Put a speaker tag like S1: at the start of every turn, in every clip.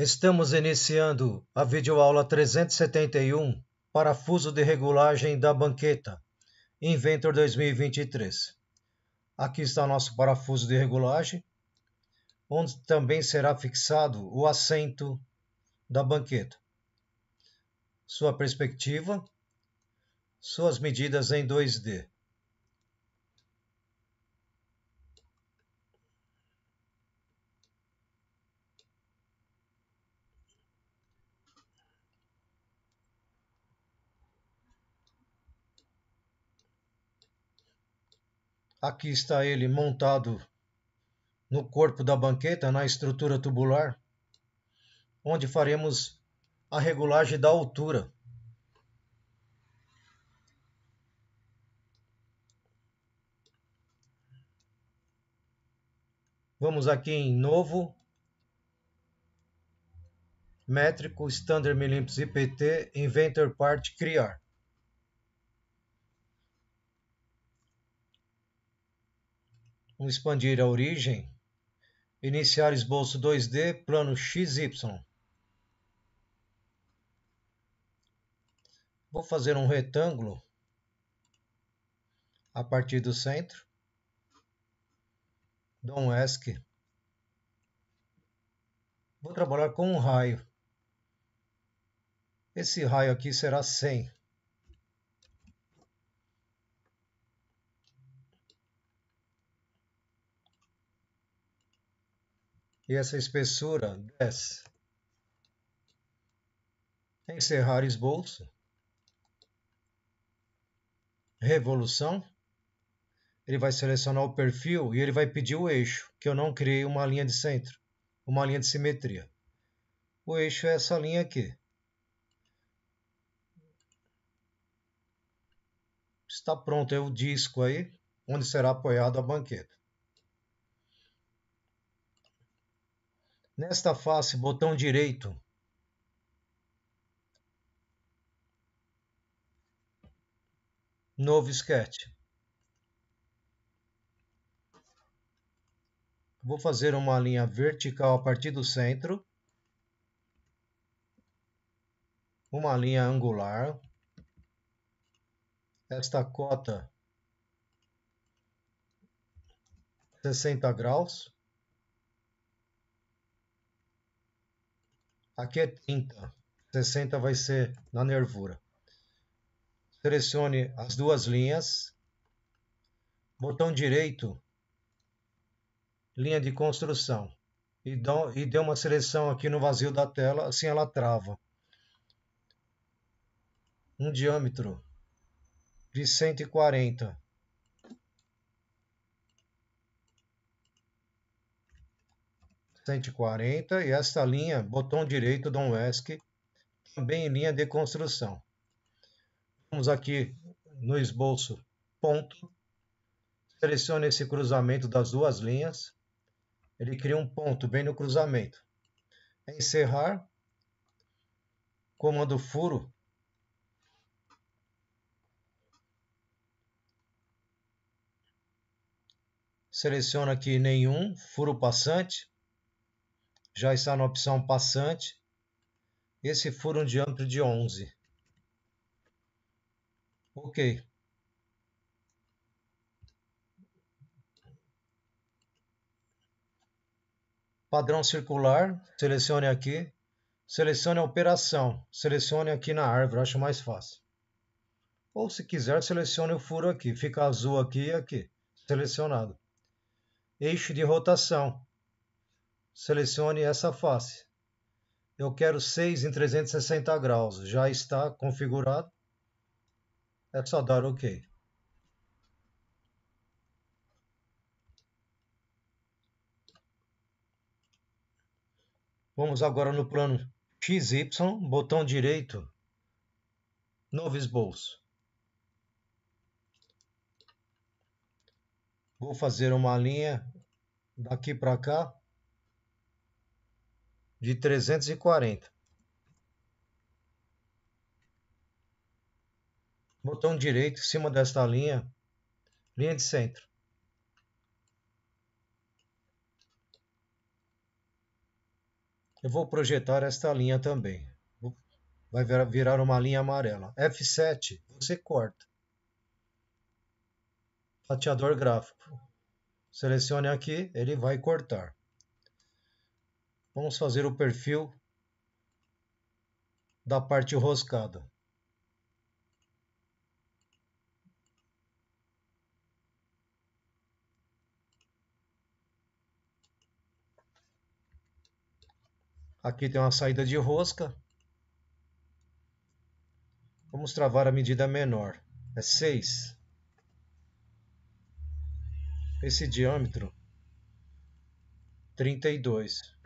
S1: Estamos iniciando a videoaula 371, parafuso de regulagem da banqueta, Inventor 2023. Aqui está nosso parafuso de regulagem, onde também será fixado o assento da banqueta. Sua perspectiva, suas medidas em 2D. Aqui está ele montado no corpo da banqueta, na estrutura tubular, onde faremos a regulagem da altura. Vamos aqui em novo, métrico, standard milímetros IPT, inventor part, criar. Vamos expandir a origem, iniciar esboço 2D, plano XY. Vou fazer um retângulo a partir do centro. Dou um ESC. Vou trabalhar com um raio. Esse raio aqui será 100. e essa espessura desce. Encerrar esboço. Revolução. Ele vai selecionar o perfil e ele vai pedir o eixo, que eu não criei uma linha de centro, uma linha de simetria. O eixo é essa linha aqui. Está pronto é o disco aí, onde será apoiado a banqueta. Nesta face, botão direito. Novo sketch. Vou fazer uma linha vertical a partir do centro. Uma linha angular. Esta cota 60 graus. Aqui é 30. 60 vai ser na nervura. Selecione as duas linhas. Botão direito, linha de construção. E, dão, e dê uma seleção aqui no vazio da tela, assim ela trava. Um diâmetro de 140 140 e esta linha, botão direito do ESC, também em linha de construção. Vamos aqui no esboço ponto, selecione esse cruzamento das duas linhas, ele cria um ponto bem no cruzamento. É encerrar, comando furo, seleciona aqui nenhum, furo passante, já está na opção passante, esse furo de diâmetro de 11. Ok. Padrão circular, selecione aqui, selecione a operação, selecione aqui na árvore, acho mais fácil. Ou se quiser, selecione o furo aqui, fica azul aqui e aqui, selecionado. Eixo de rotação, selecione essa face. Eu quero 6 em 360 graus. Já está configurado. É só dar OK. Vamos agora no plano XY, botão direito, novo esboço. Vou fazer uma linha daqui para cá de 340. Botão direito em cima desta linha, linha de centro. Eu vou projetar esta linha também. Vai virar uma linha amarela. F7, você corta. Fatiador gráfico. Selecione aqui, ele vai cortar. Vamos fazer o perfil da parte roscada. Aqui tem uma saída de rosca. Vamos travar a medida menor. É 6. Esse diâmetro, 32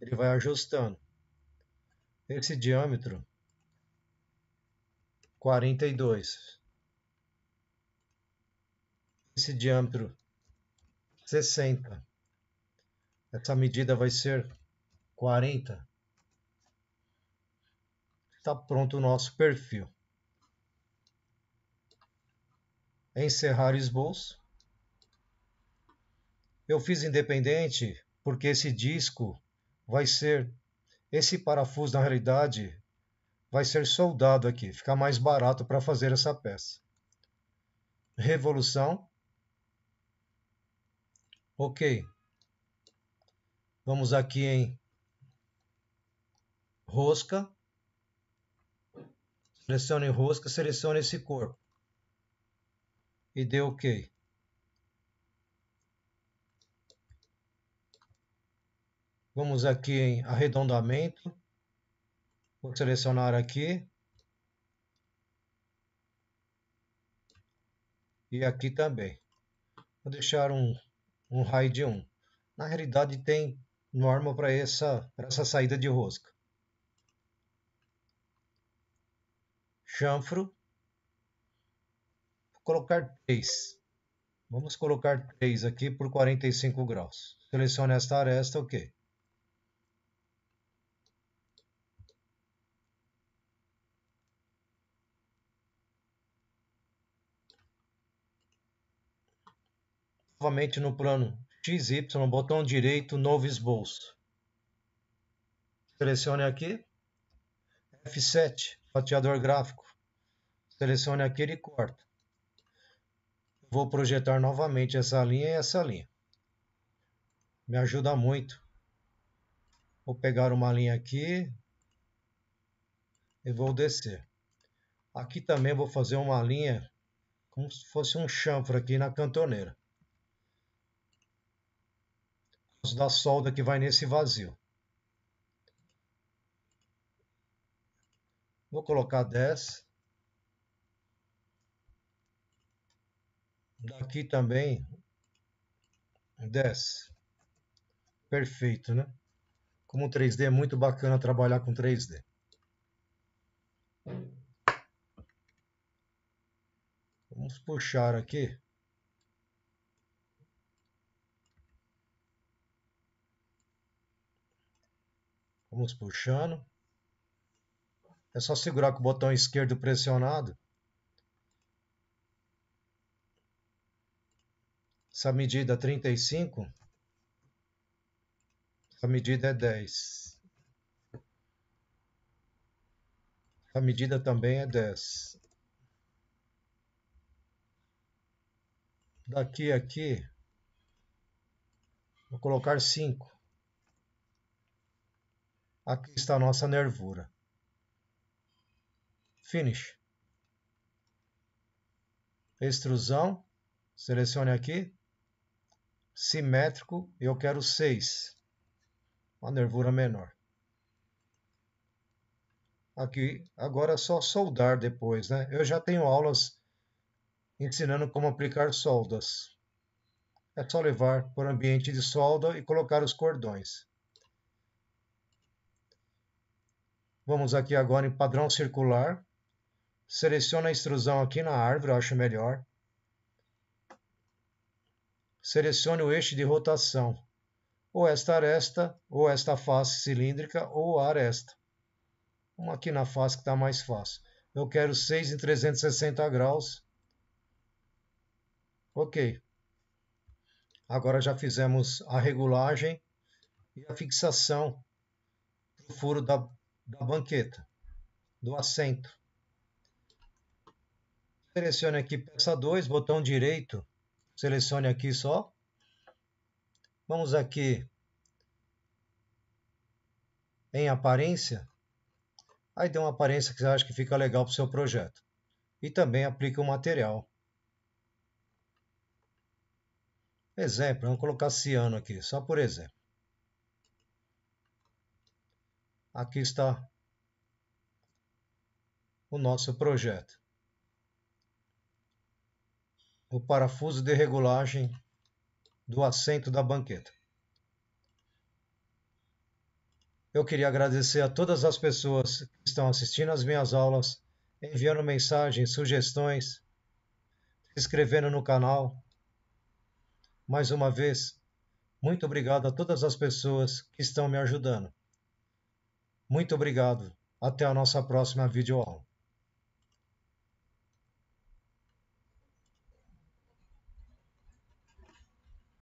S1: ele vai ajustando. Esse diâmetro, 42. Esse diâmetro, 60. Essa medida vai ser 40. Está pronto o nosso perfil. Encerrar esboço. Eu fiz independente porque esse disco vai ser esse parafuso na realidade vai ser soldado aqui, fica mais barato para fazer essa peça. Revolução. OK. Vamos aqui em rosca. Selecione rosca, selecione esse corpo. E dê OK. Vamos aqui em arredondamento. Vou selecionar aqui. E aqui também. Vou deixar um, um raio de 1. Na realidade tem norma para essa, essa saída de rosca. chanfro. Vou colocar 3. Vamos colocar 3 aqui por 45 graus. Selecione esta aresta, ok. novamente no plano XY, botão direito, novo esboço. Selecione aqui, F7, fatiador gráfico. Selecione aquele e corta. Vou projetar novamente essa linha e essa linha. Me ajuda muito. Vou pegar uma linha aqui e vou descer. Aqui também vou fazer uma linha como se fosse um chanfro aqui na cantoneira da solda que vai nesse vazio. Vou colocar 10. Daqui também 10. Perfeito, né? Como 3D é muito bacana trabalhar com 3D. Vamos puxar aqui. Vamos puxando. É só segurar com o botão esquerdo pressionado. Essa medida é 35. Essa medida é 10. A medida também é 10. Daqui a aqui, vou colocar 5. Aqui está a nossa nervura. Finish. Extrusão. Selecione aqui. Simétrico. Eu quero 6. Uma nervura menor. Aqui, agora é só soldar depois, né? Eu já tenho aulas ensinando como aplicar soldas. É só levar para o ambiente de solda e colocar os cordões. Vamos aqui agora em padrão circular. Seleciono a extrusão aqui na árvore, eu acho melhor. Selecione o eixo de rotação, ou esta aresta, é ou esta face cilíndrica, ou a aresta. É Vamos aqui na face que está mais fácil. Eu quero 6 em 360 graus. Ok. Agora já fizemos a regulagem e a fixação do furo da da banqueta, do assento. Selecione aqui peça 2, botão direito, selecione aqui só. Vamos aqui em aparência. Aí dê uma aparência que você acha que fica legal para o seu projeto. E também aplica o material. Exemplo, vamos colocar ciano aqui, só por exemplo. aqui está o nosso projeto. O parafuso de regulagem do assento da banqueta. Eu queria agradecer a todas as pessoas que estão assistindo às minhas aulas, enviando mensagens, sugestões, se inscrevendo no canal. Mais uma vez, muito obrigado a todas as pessoas que estão me ajudando. Muito obrigado. Até a nossa próxima videoaula.